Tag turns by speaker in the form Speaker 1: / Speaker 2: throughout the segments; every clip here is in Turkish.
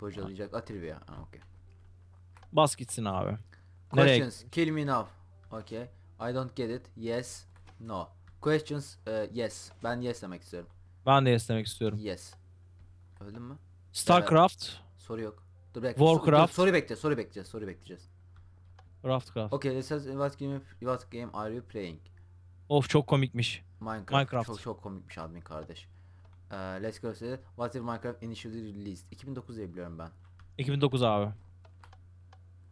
Speaker 1: Bocalayacak. Atribya. Ha, okay.
Speaker 2: Bas gitsin abi. Questions.
Speaker 1: Nereye? Kill me now. Okay. I don't get it. Yes. No. Questions. Uh, yes. Ben yes demek istiyorum.
Speaker 2: Ben de yes demek istiyorum.
Speaker 1: Yes. Öldün mü?
Speaker 2: Starcraft. Evet.
Speaker 1: Soru yok. Dur bekle. Warcraft. Dur, soru bekle. Soru bekleyeceğiz. Soru bekleyeceğiz. Craftcraft. Okay, this is what game, what game are you playing?
Speaker 2: Of çok komikmiş. Minecraft. Minecraft. Çok
Speaker 1: çok komikmiş admin kardeş. Ee, let's go say what if Minecraft initially released? 2009 diye biliyorum ben.
Speaker 2: 2009 abi.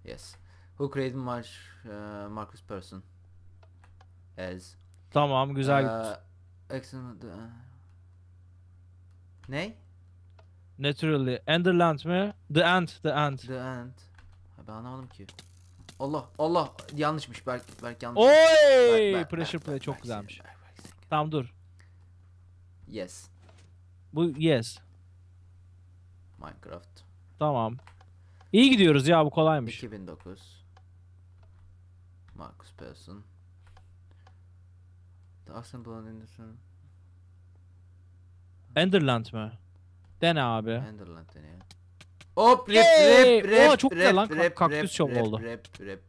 Speaker 1: Yes. Who created Mar uh, e, Marcus Person as? Tamam güzel. Uh,
Speaker 2: excellent. Uh, ne? Naturally. Enderland mi? The Ant. The Ant. The Ant. ben anlamadım ki.
Speaker 1: Allah Allah yanlışmış belki belki yanlış. Oy! Berk, Berk, Pressure
Speaker 2: Berk, play çok güzelmiş. Tamam dur. Yes. Bu yes. Minecraft. Tamam. İyi gidiyoruz ya bu kolaymış. 2009. Marcus Persson.
Speaker 1: Dawson Blond Anderson.
Speaker 2: Enderland mı? Dene abi. Enderland dene ya. Hop rap hey! rap rap Oo, çok rap, lan rap, kaktüs şov oldu.
Speaker 1: Rap rap.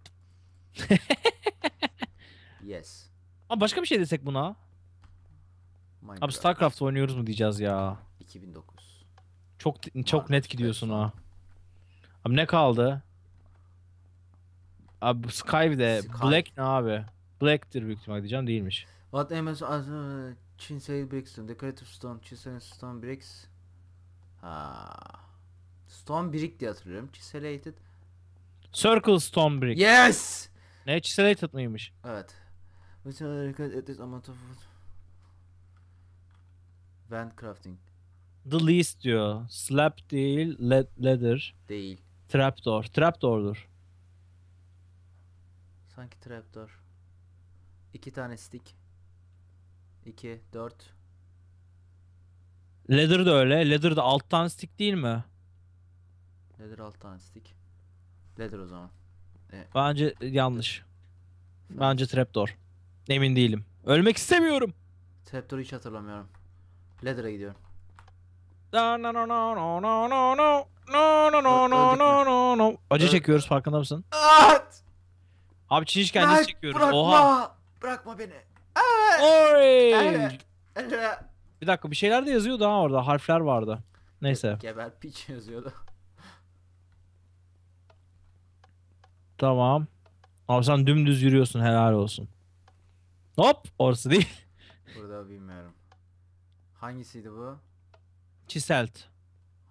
Speaker 2: yes. Ama başka bir şey desek buna. Minecraft. Abi Starcraft oynuyoruz mu diyeceğiz ya. 2009. Çok çok Var. net gidiyorsun ha. Abi ne kaldı? Abi Skype'de Skype. Black ne abi? Black'tir büyük ihtimal diyeceğim değilmiş.
Speaker 1: What MS uh, Chinsale Brickstone, Decorative Stone, chisel Stone Bricks. Ha. Stone Brick diye hatırlıyorum. Chiselated.
Speaker 2: Circle Stone Brick. Yes! Ne? Chiselated mıymış?
Speaker 1: Evet. Bütün amount of... Van crafting.
Speaker 2: The least diyor. Slap değil, leather. Değil. Trapdoor. Trapdoor'dur.
Speaker 1: Sanki trapdoor. İki tane stick. İki, dört.
Speaker 2: Leather de öyle. Leather de alttan stick değil mi?
Speaker 1: Leather alttan stick. Leather o zaman. Evet.
Speaker 2: Bence yanlış. Bence trapdoor. Emin değilim. Ölmek istemiyorum.
Speaker 1: Trapdoor'u hiç hatırlamıyorum. Ladder'a gidiyorum.
Speaker 2: No no no no no no no no no no no no no no Acı çekiyoruz farkında mısın? At! Abi çinişken acı çekiyoruz. Bırakma. Oha. Bırakma beni. Oy. Bir dakika bir şeyler de yazıyordu ha orada. Harfler vardı. Neyse.
Speaker 1: Geber piç yazıyordu.
Speaker 2: Tamam. Abi sen dümdüz yürüyorsun helal olsun. Hop orası değil.
Speaker 1: Burada bilmiyorum. Hangisiydi bu? Chiselt.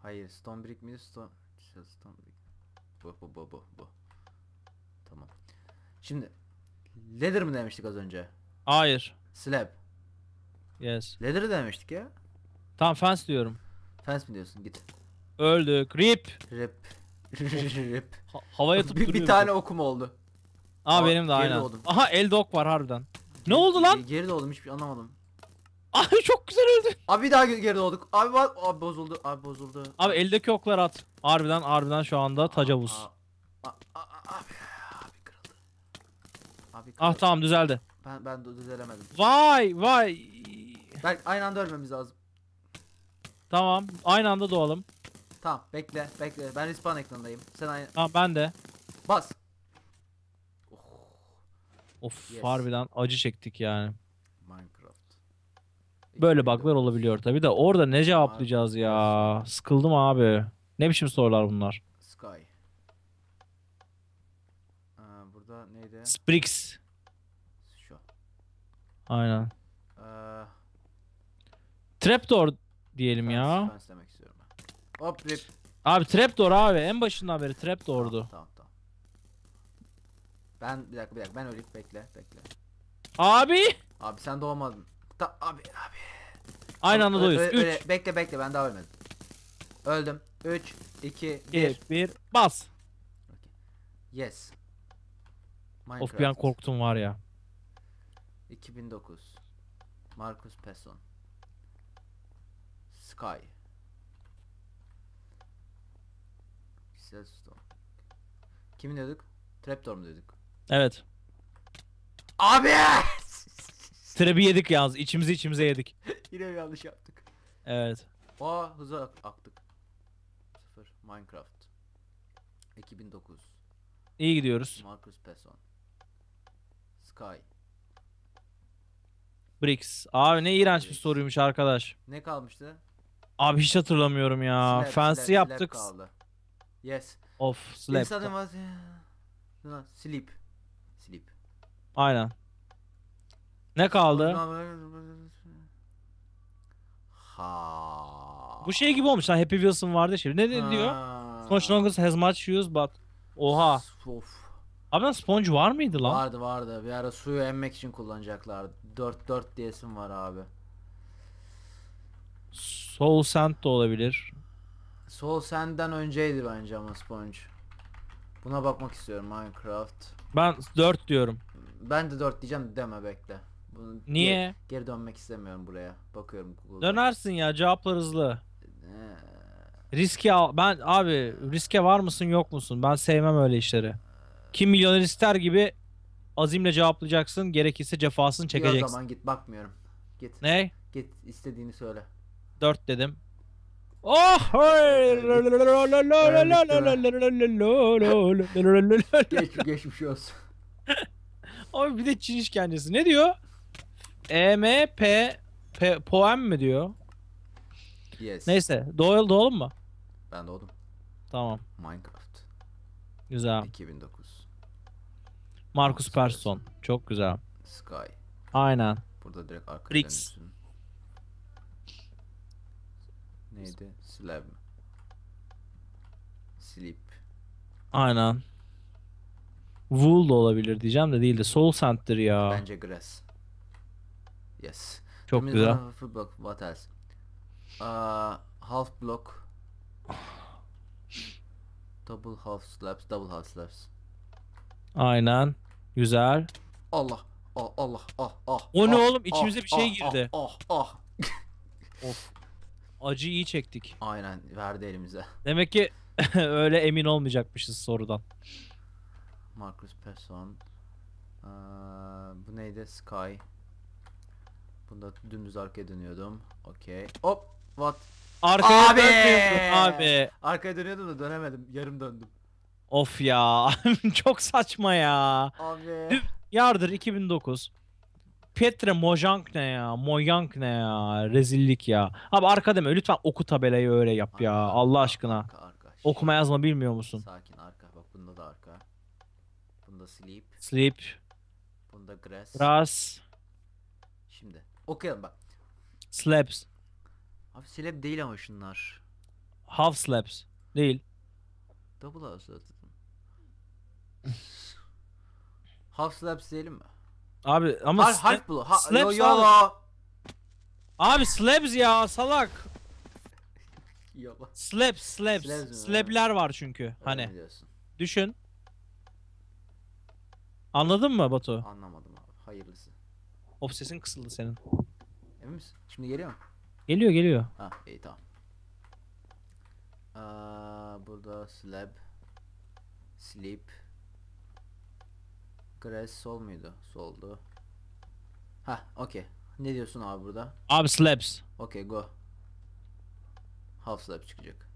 Speaker 1: Hayır, Stone Brick miydi? Stone, Stone Brick. Bu, bu, bu, bu, bu. Tamam. Şimdi, leather mi demiştik az önce? Hayır. Slab. Yes. Leather demiştik ya. Tamam, fence diyorum. Fence mi diyorsun? Git. Öldük.
Speaker 2: Rip. Rip. Rip. Ha havaya tutup bir, bir tane okum oldu. Aa, Aa benim de aynen. Oldum. Aha el dok var harbiden. Ne oldu lan? Geri de oldum hiçbir şey anlamadım. Abi çok güzel öldü. Abi bir daha geri olduk. Abi var. Abi bozuldu. Abi bozuldu. Abi eldeki oklar at. Harbiden harbiden şu anda tacavuz. abi, abi
Speaker 1: kırıldı. Abi kırıldı. Ah tamam düzeldi. Ben ben düzelemedim.
Speaker 2: Vay vay. Ben aynı anda ölmemiz lazım. Tamam. Aynı anda doğalım. Tamam bekle
Speaker 1: bekle. Ben respawn ekranındayım. Sen aynı. Tamam ben de. Bas.
Speaker 2: Of yes. harbiden acı çektik yani. Minecraft. Böyle baklar olabiliyor tabi de orada ne cevaplayacağız ya? Sıkıldım abi. Ne biçim sorular bunlar?
Speaker 1: Sky. Ee, burada neydi?
Speaker 2: Sprix. Şu. Aynen. Ee, Trapdoor diyelim ya. Suspense
Speaker 1: demek istiyorum ben. Hop rip.
Speaker 2: Abi Trapdoor abi. En başından beri Trapdoor'du. Tamam, tamam tamam.
Speaker 1: Ben bir dakika bir dakika ben öleyim bekle bekle. Abi! Abi sen doğmadın. Da abi abi. Aynı anda doyuz. 3. Bekle bekle ben daha ölmedim. Öldüm. 3, 2, 1.
Speaker 2: 1, bas. Yes. Minecraft. Of bir an korktum var ya.
Speaker 1: 2009. Marcus Pesson. Sky. Kişisel storm. Kimi dedik? Trapdoor mu dedik?
Speaker 2: Evet. Abi! Trebi yedik yalnız. İçimizi içimize yedik.
Speaker 1: Yine yanlış yaptık. Evet. Aa hıza aktık. Sıfır. Minecraft. 2009.
Speaker 2: İyi gidiyoruz.
Speaker 1: Marcus Pesson. Sky.
Speaker 2: Bricks. Abi ne iğrenç bir soruymuş arkadaş.
Speaker 1: Ne kalmıştı?
Speaker 2: Abi hiç hatırlamıyorum ya. Slab, Fancy slab, slab yaptık. kaldı. Yes. Of slap. İnsanın vaz...
Speaker 1: Sleep. Sleep.
Speaker 2: Aynen. Ne kaldı? Ha. Bu şey gibi olmuş lan Happy Wilson vardı şimdi. Şey. Ne ne diyor? Sponge Longus has much use but. Oha. Of. Abi lan sponge var mıydı lan?
Speaker 1: Vardı vardı. Bir ara suyu emmek için kullanacaklar. 4 4 diyesim var abi.
Speaker 2: Soul Sand da olabilir.
Speaker 1: Soul Sand'den önceydi bence ama sponge. Buna bakmak istiyorum Minecraft.
Speaker 2: Ben 4 diyorum.
Speaker 1: Ben de 4 diyeceğim deme bekle. Bunun Niye? Geri, geri dönmek istemiyorum buraya. Bakıyorum
Speaker 2: Google'da. Dönersin ya cevaplar hızlı. Ee... Riske al. Ben abi riske var mısın yok musun? Ben sevmem öyle işleri. Kim milyoner ister gibi azimle cevaplayacaksın. Gerekirse cefasını çekeceksin. Bir zaman git
Speaker 1: bakmıyorum. Git.
Speaker 2: Ne? Git
Speaker 1: istediğini söyle. Dört dedim. Oh! geçmiş
Speaker 2: olsun. Abi bir de Çin işkencesi. Ne diyor? E M P P poem mi diyor?
Speaker 1: Yes. Neyse.
Speaker 2: Doğal doğdun mu? Ben doğdum. Tamam.
Speaker 1: Minecraft. Güzel. 2009.
Speaker 2: Markus Persson. Çok güzel. Sky. Aynen. Burada direkt arka Bricks. Neydi? Slab
Speaker 1: mi? Sleep.
Speaker 2: Aynen. Wool da olabilir diyeceğim de değil de Soul Sand'dir ya.
Speaker 1: Bence Grass. Yes. Çok Demin güzel. Football, what else? Uh, half block. double half slaps, double half slaps.
Speaker 2: Aynen. Güzel.
Speaker 1: Allah. Allah Allah ah ah.
Speaker 2: O ah, ne oğlum ah, içimize ah, bir şey ah, girdi.
Speaker 1: Ah ah. ah. of. Acı iyi çektik. Aynen verdi elimize.
Speaker 2: Demek ki öyle emin olmayacakmışız sorudan.
Speaker 1: Marcus Persson. Ee, bu neydi? Sky. Bunda dümdüz arkaya dönüyordum. Okey. Hop. What? Arkaya abi! abi. Arkaya dönüyordum da dönemedim. Yarım döndüm.
Speaker 2: Of ya. Çok saçma ya. Abi. Yardır 2009. Petre Mojang ne ya? Mojang ne ya? Rezillik ya. Abi arka deme. Lütfen oku tabelayı öyle yap arka, ya. Allah aşkına. Arka, arka. Şey, Okuma yazma bilmiyor musun?
Speaker 1: Sakin arka. Bak bunda da arka. Bunda sleep. Sleep. Bunda grass. Grass. Okuyalım bak. Slaps. Abi slap değil ama şunlar.
Speaker 2: Half slaps. Değil.
Speaker 1: Double house zaten. half
Speaker 2: slaps diyelim mi? Abi ama Har half blow. Ha slaps yo yo. Abi. abi slaps ya salak. slaps slaps. slaps Slapler var çünkü Öyle hani. Düşün. Anladın mı Batu?
Speaker 1: Anlamadım abi. Hayırlısı.
Speaker 2: Of sesin kısıldı senin.
Speaker 1: Emin misin? Şimdi geliyor mu? Geliyor geliyor. Ha iyi tamam. Aa, burada slab. Sleep. Grass sol muydu? Soldu. Ha okey. Ne diyorsun abi burada?
Speaker 2: Abi slabs.
Speaker 1: Okey go. Half slab çıkacak.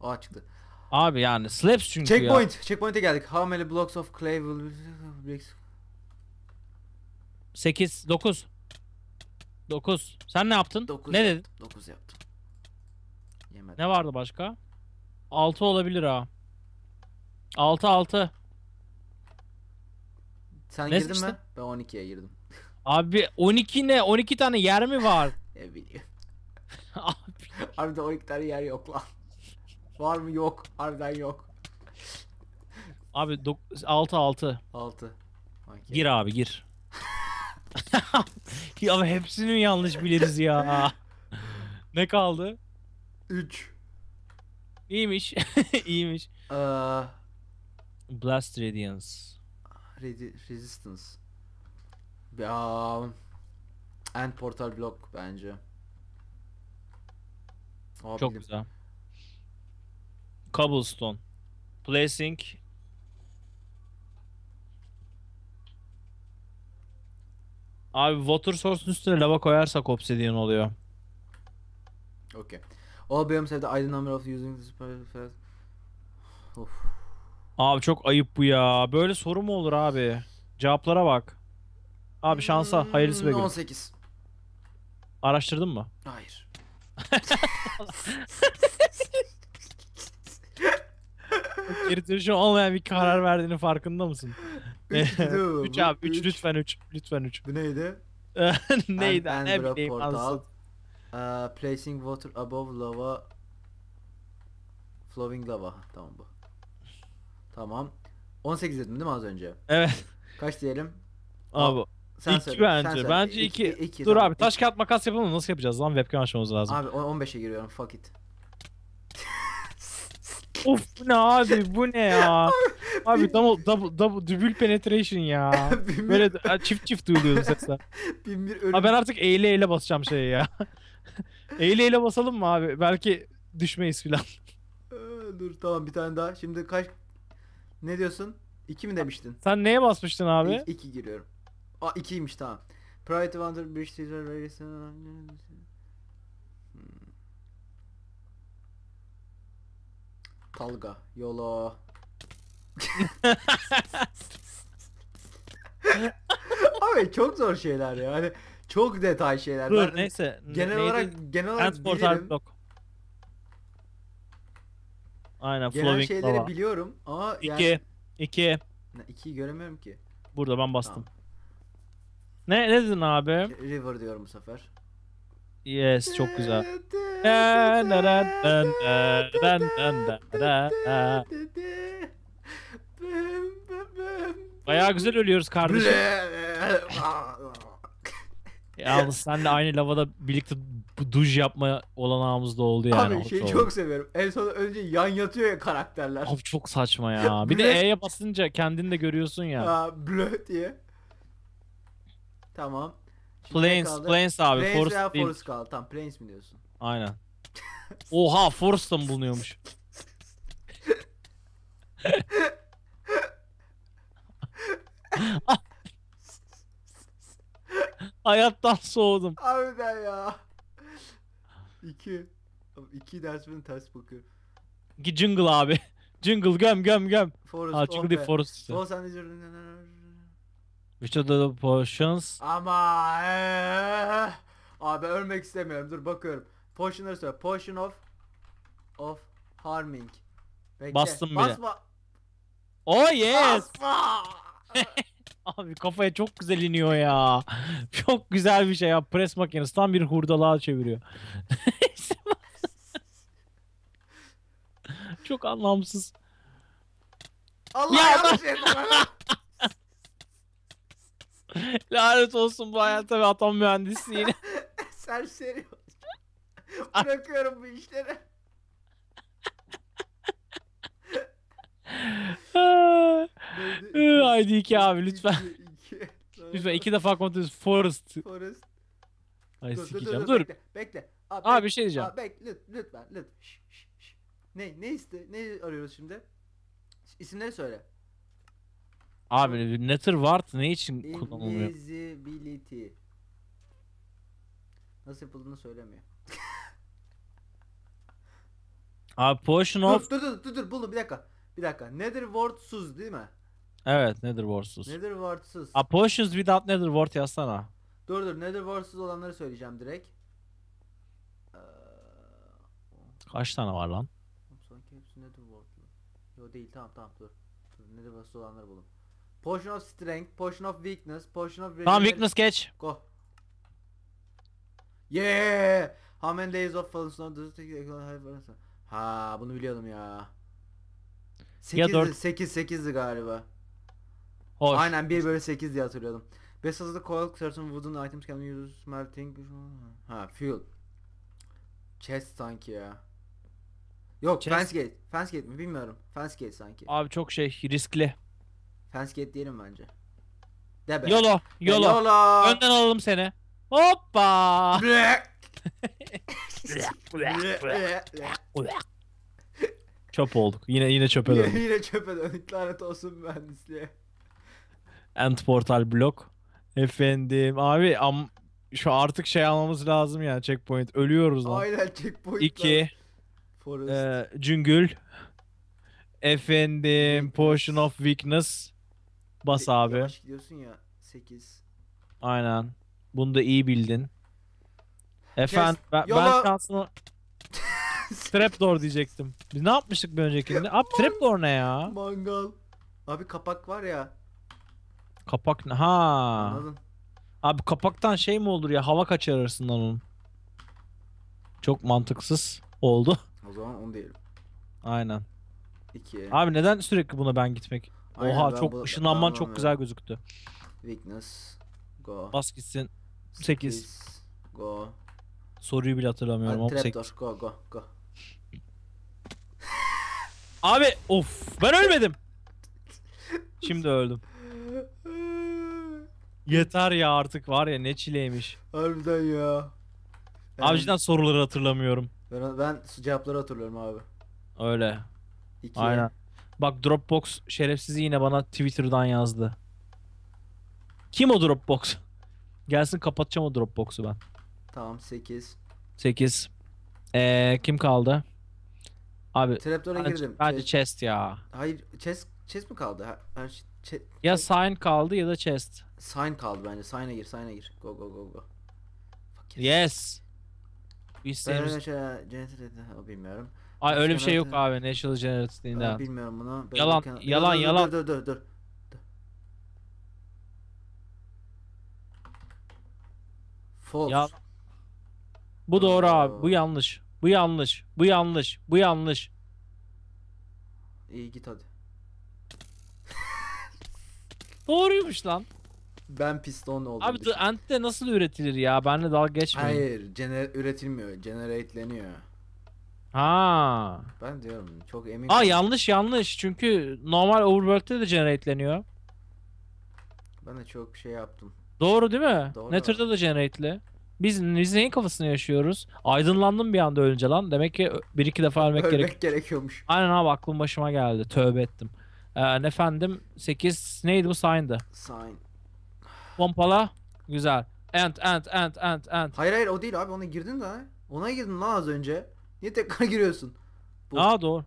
Speaker 1: Oha çıktı.
Speaker 2: Abi yani slabs çünkü Checkpoint. ya. Checkpoint'e geldik. How many blocks of clay will be... 8, 9. 9. Sen ne yaptın? 9 ne yaptım,
Speaker 1: dedin? 9 yaptım. Yemedim.
Speaker 2: Ne vardı başka? 6 olabilir ha. 6 6. Sen ne girdin mi? Ben 12'ye girdim. Abi 12 ne? 12 tane yer mi var?
Speaker 1: ne bileyim. Abi. abi de 12 tane yer yok lan. var mı? Yok. Harbiden yok.
Speaker 2: Abi 6 6. 6. Gir abi gir. ya hepsini yanlış biliriz ya. ne kaldı? 3. İyiymiş. İyiymiş. Aa, ee, Blast Radiance. Redi- Resistance. Aa, End
Speaker 1: Portal Block bence.
Speaker 2: Aa, Çok bildim. güzel. Cobblestone. Placing Abi water source'un üstüne lava koyarsak obsidian oluyor.
Speaker 1: Okay. All biomes have the item number of using this fast. Of.
Speaker 2: Abi çok ayıp bu ya. Böyle soru mu olur abi? Cevaplara bak. Abi şansa. Hmm, hayırlısı be 18. Araştırdın mı?
Speaker 1: Hayır.
Speaker 2: Geri dönüşü olmayan bir karar verdiğini farkında mısın? 3 gidiyor. 3 abi 3 lütfen 3. Lütfen 3. Bu neydi? neydi? And, ne bileyim anlasın. Uh,
Speaker 1: ee, placing water above lava. Flowing lava. Tamam bu. Tamam. 18 dedim değil mi az önce? Evet. Kaç diyelim? Abi. Sen iki söyle, bence. Sen bence iki Dur iki, abi taş
Speaker 2: kağıt makas yapalım. Nasıl yapacağız lan? Webcam açmamız lazım.
Speaker 1: Abi 15'e giriyorum. Fuck it
Speaker 2: of ne abi bu ne ya? abi double double double dübül penetration ya. Böyle çift çift duyuluyordu sesler. Bin bir ölüm. Abi ben artık eyle eyle basacağım şeyi ya. eyle eyle basalım mı abi? Belki düşmeyiz filan.
Speaker 1: Ee, dur tamam bir tane daha. Şimdi kaç ne diyorsun? 2 mi demiştin?
Speaker 2: Sen neye basmıştın abi?
Speaker 1: 2 giriyorum. Aa 2'ymiş tamam. Private Wonder Bridge Teaser Talga. Yolo. Abi çok zor şeyler ya. Hani çok detay şeyler. Dur ben neyse. Genel neydi? olarak genel olarak Transport bilirim.
Speaker 2: Aynen genel flowing şeyleri lava.
Speaker 1: biliyorum ama yani... İki.
Speaker 2: İki. Ne,
Speaker 1: göremiyorum ki.
Speaker 2: Burada ben bastım. Tamam. Ne, ne dedin abi?
Speaker 1: River diyorum bu sefer.
Speaker 2: Yes çok güzel. Bayağı güzel ölüyoruz kardeşim. Yalnız senle aynı lavada birlikte duş yapma olanağımız da oldu yani. Abi şeyi çok severim. En son önce yan yatıyor ya karakterler. Abi çok saçma ya. Bir de E'ye basınca kendini de görüyorsun ya.
Speaker 1: Aa, blö diye. Tamam. Planes, Planes abi. Planes Forest veya değil. Forest kaldı. Tamam Planes mi diyorsun?
Speaker 2: Aynen. Oha Forest'ta mı bulunuyormuş? Hayattan soğudum.
Speaker 1: Harbiden ya. İki. İki dersimin ters bakıyor.
Speaker 2: Jungle abi. Jungle göm göm göm. Forest, ha, jungle oh değil Forest. Forest and Which of the potions?
Speaker 1: Ama ee, abi ölmek istemiyorum. Dur bakıyorum. Potionları söyle. Potion of of harming. Bekle. Bastım bile. Basma.
Speaker 2: Oh yes. Basma. abi kafaya çok güzel iniyor ya. Çok güzel bir şey ya. press makinesi tam bir hurdalığa çeviriyor. çok anlamsız.
Speaker 1: Allah ya, yanlış
Speaker 2: Lanet olsun bu hayata ve atom mühendisliğine.
Speaker 1: Serseri. Bırakıyorum bu işleri.
Speaker 2: Haydi iki abi lütfen. Lütfen iki defa kontrol Forest. Forest. Ay dur, sikeceğim. Dur, dur, dur. Bekle. bekle. Abi, abi bir şey diyeceğim. Abi,
Speaker 1: bek, lütfen lütfen. Şş, şş, şş. Ne ne iste ne arıyoruz şimdi? İsimleri söyle.
Speaker 2: Abi Nether Ward ne için kullanılıyor?
Speaker 1: Invisibility. Nasıl yapıldığını söylemiyor.
Speaker 2: Abi Potion of... Dur
Speaker 1: dur dur dur buldum bir dakika. Bir dakika. Nether Ward'suz değil mi?
Speaker 2: Evet Nether Ward'suz. Nether Ward'suz. A Potions without Nether Ward yazsana.
Speaker 1: Dur dur Nether Ward'suz olanları söyleyeceğim direkt. Ee,
Speaker 2: Kaç tane var lan?
Speaker 1: Sanki hepsi Nether Ward'lu. Yo değil tamam tamam dur. dur Nether Ward'suz olanları buldum. Potion of strength, potion of weakness, potion of... Tamam weakness geç. Go. Yeah! How many days of fallen snow does it take? Ha bunu biliyordum ya. 8 ya 4. 8 8'di galiba. Hoş. Aynen 1 bölü 8 diye hatırlıyordum. Best of the coil certain wooden items can be used smelting. Ha fuel. Chest sanki ya. Yok Chest. fence gate. Fence gate mi bilmiyorum. Fence gate sanki.
Speaker 2: Abi çok şey riskli.
Speaker 1: Fence gate diyelim bence. Debe. Yolo. Yolo. Yolo. Önden alalım
Speaker 2: seni. Hoppa. Çöp olduk. Yine yine çöpe döndük.
Speaker 1: yine çöpe döndük. Lanet olsun mühendisliğe.
Speaker 2: End portal blok. Efendim abi am şu artık şey almamız lazım yani checkpoint. Ölüyoruz lan. Aynen checkpoint. 2. E, Forest. E, Cüngül. Efendim Potion of Weakness. Bas Te- abi. Yavaş
Speaker 1: gidiyorsun ya 8.
Speaker 2: Aynen. Bunu da iyi bildin. Efendim ben, ben yola- şansımı... Trapdoor diyecektim. Biz ne yapmıştık bir öncekinde? Abi trapdoor ne ya?
Speaker 1: Mangal. Abi kapak var ya.
Speaker 2: Kapak ne? Ha. Anladın. Abi kapaktan şey mi olur ya? Hava kaçar lan onun. Çok mantıksız oldu.
Speaker 1: O zaman onu diyelim.
Speaker 2: Aynen. İki. Abi neden sürekli buna ben gitmek? Aynen, Oha çok bu, ışınlanman çok güzel gözüktü.
Speaker 1: Weakness. Go.
Speaker 2: Bas gitsin. 8. Go. Soruyu bile hatırlamıyorum ama 8.
Speaker 1: Go go go.
Speaker 2: Abi of ben ölmedim. Şimdi öldüm. Yeter ya artık var ya ne çileymiş.
Speaker 1: Harbiden ya.
Speaker 2: Ben, Avcıdan soruları hatırlamıyorum.
Speaker 1: Ben, ben cevapları hatırlıyorum abi.
Speaker 2: Öyle. İki. Aynen. Bak Dropbox şerefsizi yine bana Twitter'dan yazdı. Kim o Dropbox? Gelsin kapatacağım o Dropbox'u ben.
Speaker 1: Tamam 8.
Speaker 2: 8. Ee, kim kaldı? Abi Trapdoor'a girdim. Hadi chest. chest ya.
Speaker 1: Hayır chest chest mi kaldı? Her, şey,
Speaker 2: ya sign kaldı ya da chest. Sign
Speaker 1: kaldı bence. Sign'a gir, sign'a gir. Go go go go.
Speaker 2: Fuck yes. yes. İsteğimiz... Ben
Speaker 1: şey, cennet Bilmiyorum. Ay öyle bir şey yok
Speaker 2: abi National Geographic'inde. Bilmiyorum bunu. Ben Yalan, bakayım. yalan, Dur, yalan. Dur dur dur. dur. Ya, bu doğru abi. Bu yanlış. Bu yanlış. Bu yanlış. Bu yanlış. İyi git hadi. Doğruymuş lan. Ben piston oldum. Abi The Ant'te nasıl üretilir ya? Benle dalga
Speaker 1: geçmeyin. Hayır, gener üretilmiyor. Generate'leniyor.
Speaker 2: Ha. Ben diyorum çok emin. Aa yanlış yanlış. Çünkü normal overworld'de de generate'leniyor.
Speaker 1: Ben de çok şey yaptım. Doğru değil mi? Doğru. Nether'da
Speaker 2: da generate'li. Biz, biz neyin kafasını yaşıyoruz? Aydınlandım bir anda ölünce lan. Demek ki bir iki defa ölmek, ölmek gerek...
Speaker 1: gerekiyormuş.
Speaker 2: Aynen abi aklım başıma geldi. Tövbe ettim. Ee, efendim 8 neydi bu sign'dı? Sign. Pompala. Güzel. End end end end end. Hayır hayır o değil abi ona girdin de. Ona girdin lan az önce. Niye tekrar giriyorsun? Bu. Aa doğru.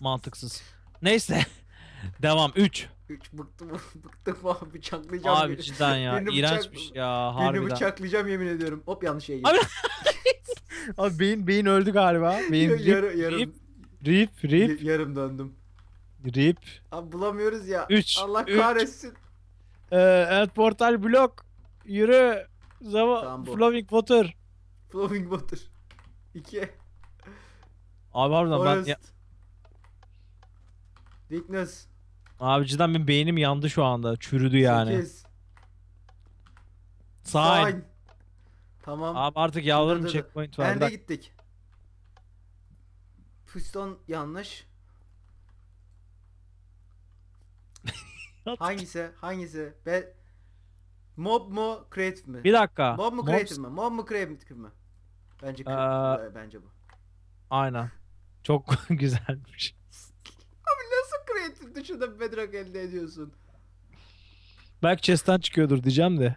Speaker 2: Mantıksız. Neyse. Devam 3. 3 bıktım
Speaker 1: bıktım abi bıçaklayacağım. Abi beni. cidden ya beni iğrençmiş bıçak, ya harbiden. Beni bıçaklayacağım yemin ediyorum. Hop yanlış şey. gittim.
Speaker 2: Abi, abi beyin beyin öldü galiba. Beyin rip, yarım, yarım. rip rip rip. Yarım döndüm. Rip. Abi bulamıyoruz ya. 3. Allah kahretsin. Üç. Ee, evet portal blok. Yürü. Zava Tamam, bu. flowing water. Flowing water. 2. Abi harbiden ben... Forest. Ya, Weakness. abi cidden benim beynim yandı şu anda. Çürüdü yani. 8. Sign. Sign. Tamam. Abi artık yalvarırım Dur, dur, dur. checkpoint var. Nerede gittik? Piston
Speaker 1: yanlış. Hangisi? Hangisi? Be Mob mu creative mi? Bir dakika. Mob mu creative mi? Mob mu creative mi? Bence ee... E,
Speaker 2: bence bu. Aynen. Çok güzelmiş.
Speaker 1: Abi nasıl creative dışında bedrock elde ediyorsun?
Speaker 2: Belki chest'ten çıkıyordur diyeceğim de.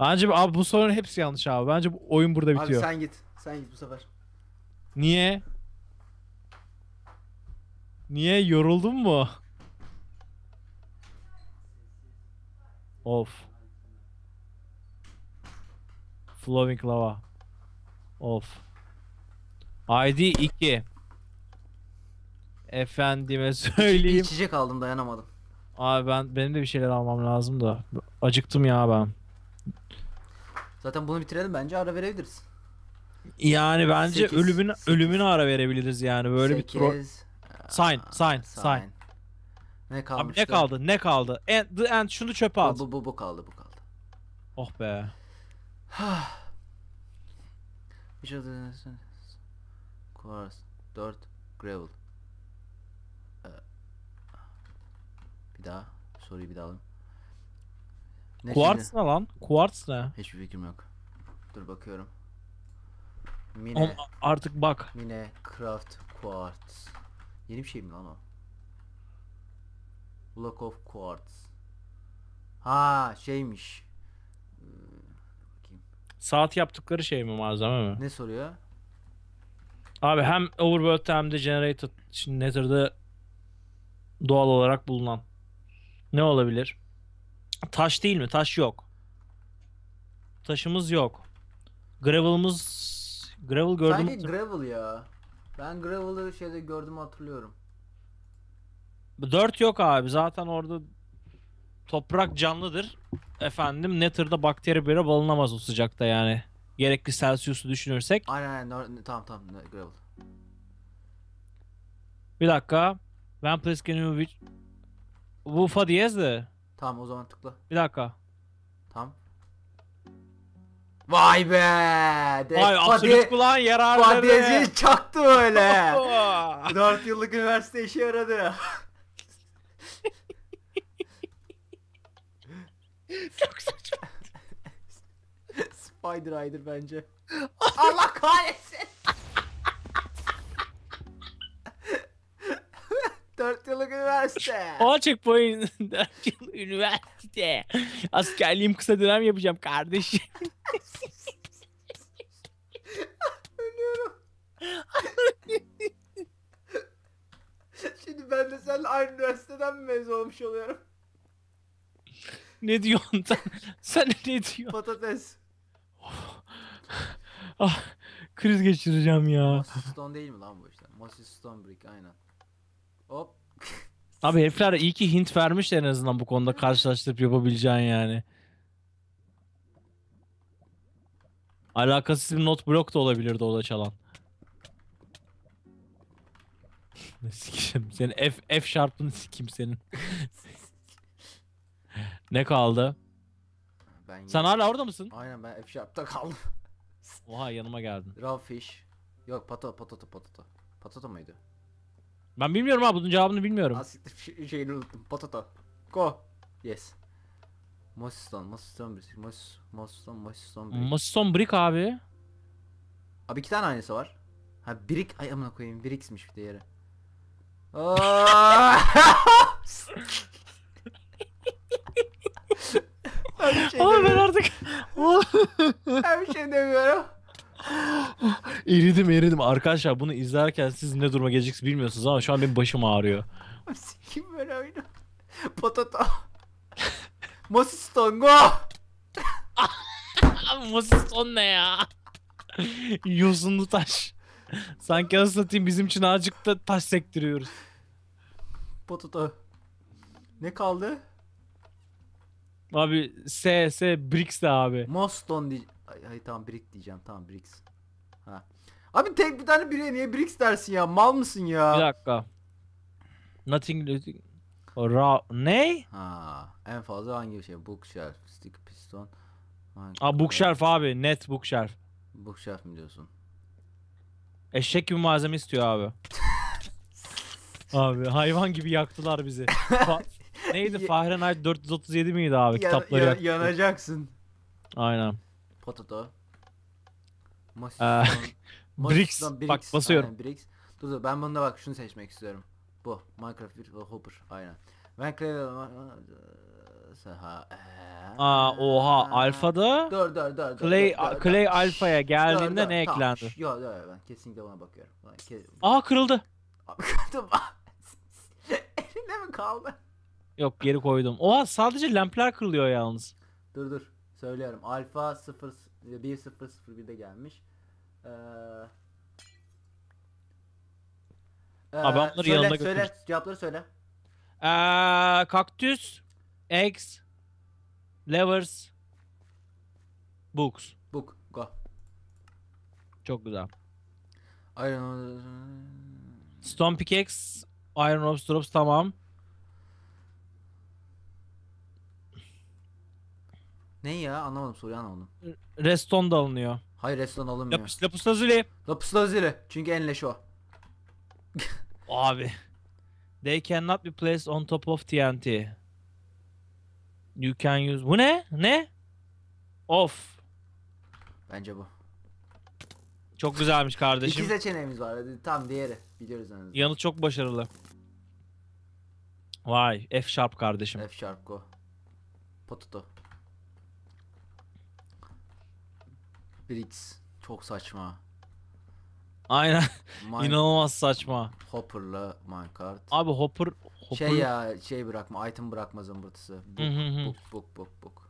Speaker 2: Bence abi bu sorun hepsi yanlış abi. Bence bu oyun burada bitiyor. Abi
Speaker 1: sen git. Sen git bu sefer.
Speaker 2: Niye? Niye yoruldun mu? Of. Flowing lava. Of. ID 2. Efendime söyleyeyim. İçecek aldım dayanamadım. Abi ben benim de bir şeyler almam lazım da. Acıktım ya ben.
Speaker 1: Zaten bunu bitirelim bence ara verebiliriz.
Speaker 2: Yani bence 8, ölümün 8. ölümüne ara verebiliriz yani böyle 8, bir tro- e, sign, sign, sign. sign. Ne kaldı? ne kaldı? Ne kaldı? And, the end şunu çöpe at. Bu
Speaker 1: bu bu kaldı bu kaldı.
Speaker 2: Oh be.
Speaker 1: Bir şey Quartz 4 gravel. Ee, bir daha soruyu bir daha alayım.
Speaker 2: Ne Quartz ne lan? Quartz ne? Hiçbir
Speaker 1: fikrim yok. Dur bakıyorum. Mine. On,
Speaker 2: artık bak.
Speaker 1: Mine craft quartz. Yeni bir şey mi lan o? Block of quartz.
Speaker 2: Ha şeymiş. Bakayım. Hmm, Saat yaptıkları şey mi malzeme mi? Ne soruyor? Abi hem Overworld hem de Generated şimdi Nether'da doğal olarak bulunan. Ne olabilir? Taş değil mi? Taş yok. Taşımız yok. Gravel'ımız Gravel gördüm. Sanki
Speaker 1: gravel ya. Ben gravel'ı şeyde gördüm hatırlıyorum.
Speaker 2: 4 yok abi. Zaten orada toprak canlıdır. Efendim Nether'da bakteri bile balınamaz o sıcakta yani. Gerekli Celsius'u düşünürsek. Aynen aynen No- tamam
Speaker 1: tamam no- gravel.
Speaker 2: Bir dakika. Ben please can you which... Bu fa diyez de. Tamam o zaman tıkla. Bir dakika. Tamam.
Speaker 1: Vay be! De- Vay absolut kulağın yararları. Fadiyezi çaktı öyle. 4 yıllık üniversite işe yaradı.
Speaker 2: Çok saçma.
Speaker 1: Spider Rider bence.
Speaker 2: Allah kahretsin.
Speaker 1: Dört yıllık üniversite.
Speaker 2: O checkpoint dört yıllık
Speaker 1: üniversite.
Speaker 2: Askerliğim kısa dönem yapacağım kardeşim.
Speaker 1: Şimdi ben de seninle aynı üniversiteden mezun olmuş oluyorum.
Speaker 2: Ne diyorsun sen? Sen ne diyorsun? Patates. ah, kriz geçireceğim ya. Stone
Speaker 1: değil mi lan bu işte? Mossy Stonebrick aynen. Hop.
Speaker 2: Abi herifler iyi ki hint vermiş en azından bu konuda karşılaştırıp yapabileceğin yani. Alakasız bir not blok da olabilirdi o da çalan. Sikişim senin F, F sharp'ını sikim senin. Ne kaldı? Ben Sen yine- hala orada mısın? Aynen ben F Sharp'ta kaldım. Oha yanıma geldin. Raw fish.
Speaker 1: Yok pato patata patata. Patata mıydı?
Speaker 2: Ben bilmiyorum abi bunun cevabını bilmiyorum. Asiktir
Speaker 1: şey- şeyini unuttum. Patata. Go. Yes. Mosistan, Mosistan brick, Moss, Mosistan, Mosistan bir.
Speaker 2: Mason Brick abi. Abi
Speaker 1: iki tane aynısı var. Ha brick ay amına koyayım biriksmiş bir diğeri.
Speaker 2: Aa!
Speaker 1: artık. Her şey demiyorum.
Speaker 2: İridim eridim. Arkadaşlar bunu izlerken siz ne duruma geleceksiniz bilmiyorsunuz ama şu an benim başım ağrıyor.
Speaker 1: Sikim böyle oyunu. Potato. Mosistongo.
Speaker 2: Mosiston ne ya? Yosunlu taş. Sanki ıslatayım bizim için azıcık da taş sektiriyoruz. Potato. Ne kaldı? Abi S, S, Bricks
Speaker 1: de abi. Moston diye... Ay, ay, tamam Brick diyeceğim. Tamam Bricks. Ha. Abi tek bir tane bireye niye Bricks dersin ya? Mal mısın ya? Bir dakika. Nothing... nothing.
Speaker 2: Ra... Ne?
Speaker 1: Ha. En fazla hangi şey? Bookshelf, stick piston.
Speaker 2: Hangi Aa, bookshelf abi. Net bookshelf.
Speaker 1: Bookshelf mi diyorsun?
Speaker 2: Eşek gibi malzeme istiyor abi. abi hayvan gibi yaktılar bizi. Neydi Fahrenheit 437 miydi abi kitapları? ya- yaktı.
Speaker 1: yanacaksın. Aynen. Potato. Ee, Bricks. Bak, basıyorum. Bricks. Dur dur ben bunda bak şunu seçmek istiyorum. Bu. Minecraft bir Hopper. Aynen. Ben Saha. Aa oha
Speaker 2: alfada Dur dur dur. dur, Clay Clay alfaya Dur, geldiğinde ne eklendi? şş,
Speaker 1: Yok yok ben kesinlikle buna bakıyorum. Ben
Speaker 2: Aa kırıldı. Abi,
Speaker 1: Elinde mi kaldı?
Speaker 2: Yok geri koydum. Oha sadece lampler kırılıyor yalnız. Dur dur.
Speaker 1: Söylüyorum. Alfa 0 1001'de gelmiş. Ee, ee, Abi ben bunları söyle, yanına götür. Söyle cevapları söyle.
Speaker 2: Ee, kaktüs, eggs, levers, books. Book. Go. Çok güzel. Iron... Stone pickaxe, iron ropes, drops tamam. Ne ya anlamadım soruyu anlamadım. Reston da alınıyor.
Speaker 1: Hayır reston alınmıyor. Lapis, lapis lazuli. Lapis lazuli.
Speaker 2: Çünkü enleş o. Abi. They cannot be placed on top of TNT. You can use... Bu ne? Ne? Of. Bence bu. Çok güzelmiş kardeşim. İki
Speaker 1: seçeneğimiz var. tam diğeri. Biliyoruz en azından.
Speaker 2: Yanıt çok başarılı. Vay. F sharp kardeşim. F sharp go. Potato.
Speaker 1: Briggs çok saçma.
Speaker 2: Aynen. Mine... İnanılmaz saçma.
Speaker 1: Hopper'la minecart.
Speaker 2: Abi Hopper, Hopper... Şey
Speaker 1: ya şey bırakma item bırakma zımbırtısı. Buk, buk, buk, buk.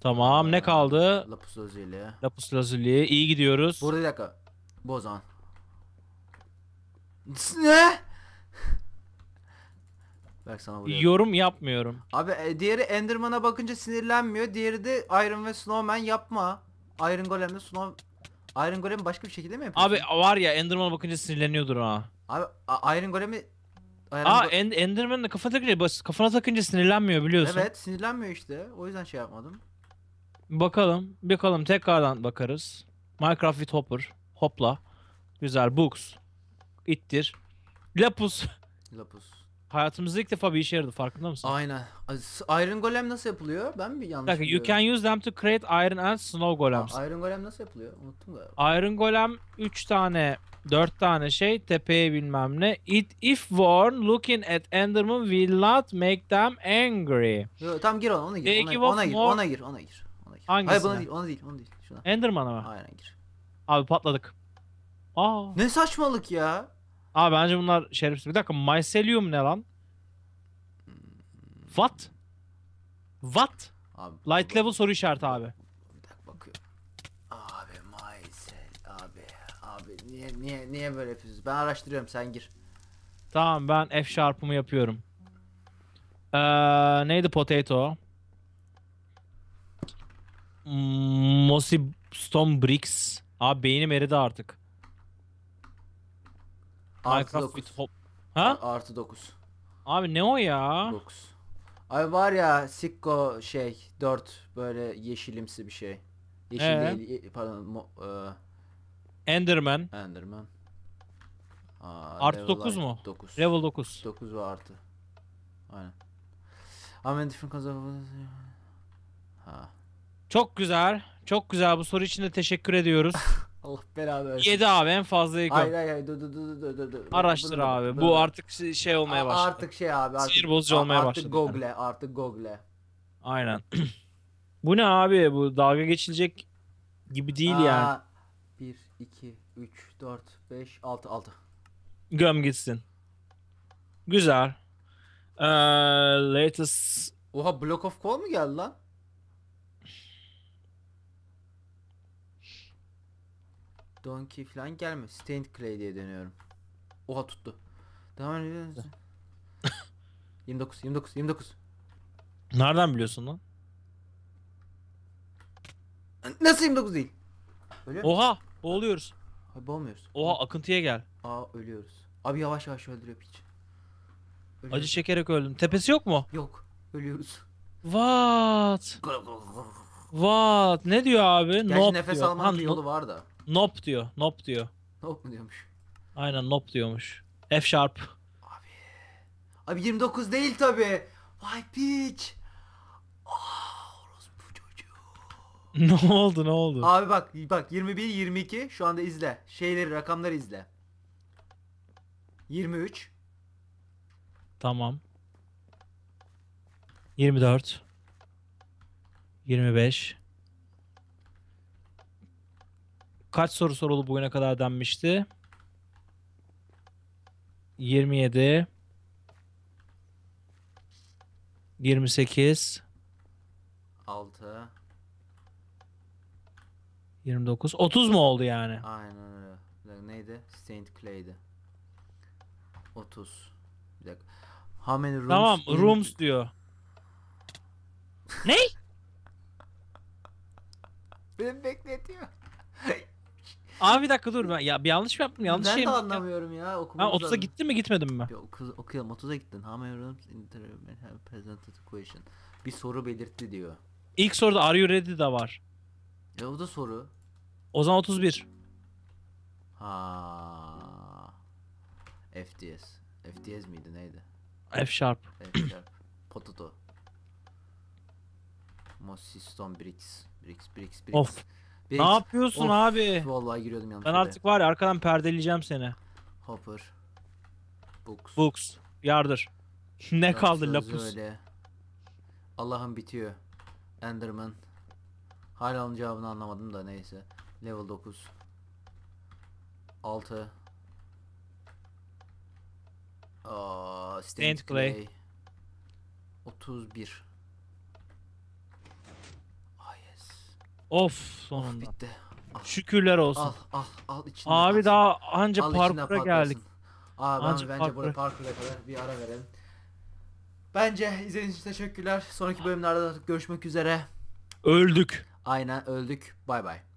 Speaker 2: Tamam ee, ne kaldı? Lapis lazuli. Lapis lazuli. İyi gidiyoruz. Burada bir dakika. Bozan. Ne? Bak sana vuruyorum. Yorum yapmıyorum.
Speaker 1: Abi e, diğeri Enderman'a bakınca sinirlenmiyor. Diğeri de Iron ve Snowman yapma. Iron Golem'de Snow... Iron Golem'i başka bir şekilde mi yapıyorsun?
Speaker 2: Abi var ya Enderman'a bakınca sinirleniyordur ha.
Speaker 1: Abi Iron Golem'i
Speaker 2: Iron Aa Go End Enderman'la kafa takınca kafana takınca sinirlenmiyor biliyorsun. Evet
Speaker 1: sinirlenmiyor işte. O yüzden şey yapmadım.
Speaker 2: Bakalım. Bakalım tekrardan bakarız. Minecraft with Hopper. Hopla. Güzel. Books. İttir. Lapus. Lapus. Hayatımızda ilk defa bir işe yaradı farkında mısın? Aynen.
Speaker 1: Iron Golem nasıl yapılıyor? Ben bir yanlış Bakın, You can
Speaker 2: use them to create iron and snow golems. Ha,
Speaker 1: iron Golem nasıl yapılıyor? Unuttum galiba.
Speaker 2: Iron Golem 3 tane 4 tane şey tepeye bilmem ne. It if worn looking at Enderman will not make them angry.
Speaker 1: tam gir ona, ona gir. Ona, ona, gir, more... ona gir, ona gir, ona gir.
Speaker 2: Hangisine? Hayır, bana değil,
Speaker 1: ona değil, ona değil. Şuna.
Speaker 2: Enderman'a mı? Aynen gir. Abi patladık. Aa. Ne saçmalık ya. Abi bence bunlar şerefsiz. Bir dakika mycelium ne lan? What? What? Abi, Light level soru işareti abi.
Speaker 1: Bir dakika bakıyorum. Abi mycel abi. Abi niye niye niye böyle yapıyoruz? Ben araştırıyorum sen gir.
Speaker 2: Tamam ben F sharp'ımı yapıyorum. Ee, neydi potato? Mossy Stone Bricks. Abi beynim eridi artık.
Speaker 1: Artı dokuz.
Speaker 2: Ha? Artı dokuz. Abi
Speaker 1: ne o ya? Dokuz. Ay var ya Sikko şey 4 böyle yeşilimsi bir şey. Yeşil Ee? değil pardon mo, e,
Speaker 2: Enderman. e,
Speaker 1: Enderman. Aa, Artı level dokuz mu? Dokuz. Level 9. 9 ve artı. Aynen.
Speaker 2: How many different kinds of... Ha. Çok güzel. Çok güzel. Bu soru için de teşekkür ediyoruz.
Speaker 1: Allah belanı versin. 7 abi en fazla ilk. Hayır hayır dur dur dur dur dur. dur. Araştır dur, abi. Dur, Bu artık şey,
Speaker 2: şey olmaya başladı.
Speaker 1: Artık şey abi. Artık, Sinir bozucu olmaya artık başladı. Google, yani. Artık Google.
Speaker 2: Aynen. Bu ne abi? Bu dalga geçilecek gibi değil Aa, yani.
Speaker 1: 1, 2, 3, 4,
Speaker 2: 5, 6, 6. Göm gitsin. Güzel. Ee, latest... Oha Block of Call mu geldi lan?
Speaker 1: Donkey falan gelme, Stained Clay diye dönüyorum. Oha tuttu. Daha önce 29 29 29.
Speaker 2: Nereden biliyorsun lan?
Speaker 1: Nasıl 29 değil? Ölüyor Oha boğuluyoruz. Abi boğulmuyoruz. Oha
Speaker 2: akıntıya gel.
Speaker 1: Aa ölüyoruz. Abi yavaş yavaş öldürüyor piç. Ölüyoruz. Acı
Speaker 2: çekerek öldüm. Tepesi yok mu? Yok. Ölüyoruz. What? What? Ne diyor abi? Gerçi Nope nefes diyor. almanın Ha, bir yolu var da. Nop diyor. Nop diyor. Nop mu diyormuş? Aynen nop diyormuş. F sharp. Abi.
Speaker 1: Abi 29 değil tabi. Vay piç. Oh,
Speaker 2: ne oldu ne oldu? Abi
Speaker 1: bak bak 21 22 şu anda izle. Şeyleri rakamları izle.
Speaker 2: 23. Tamam. 24. 25. kaç soru soruldu bugüne kadar denmişti? 27 28
Speaker 1: 6.
Speaker 2: 29 30 mu oldu yani?
Speaker 1: Aynen öyle. neydi? Saint Clay'di. 30. Bir dakika. How many
Speaker 2: rooms? Tamam, in- rooms diyor. ne?
Speaker 1: Beni bekletiyor.
Speaker 2: Abi bir dakika dur ya bir yanlış mı yaptım? Yanlış ben şey mi? de anlamıyorum ya. okuma. ha 30'a gittin mi gitmedin mi? Yok okuyalım 30'a gittin. How many rooms
Speaker 1: in the presented question? Bir soru belirtti diyor.
Speaker 2: İlk soruda are you ready da var.
Speaker 1: Ya e, o da soru.
Speaker 2: O zaman 31.
Speaker 1: Ha. FDS. FDS miydi neydi?
Speaker 2: F sharp. F sharp.
Speaker 1: Potato. Most system bricks. Bricks bricks bricks. Of. Bir ne yapıyorsun of, abi? Vallahi giriyordum yanlış. Ben oraya. artık
Speaker 2: var ya arkadan perdeleyeceğim seni. Hopper. Books. Books. Yardır. ne Biraz kaldı lapus?
Speaker 1: Allah'ım bitiyor. Enderman. Hala onun cevabını anlamadım da neyse. Level 9. 6. Aa, Stained Clay.
Speaker 2: 31. Of sonunda. Of, bitti. Al. Şükürler olsun. Al al al içinden. Abi kalsın. daha anca al, parkura geldik. Abi anca bence parkura. burada parkura
Speaker 1: kadar bir ara verelim. Bence izlediğiniz için teşekkürler. Sonraki bölümlerde görüşmek üzere.
Speaker 2: Öldük.
Speaker 1: Aynen öldük. Bay bay.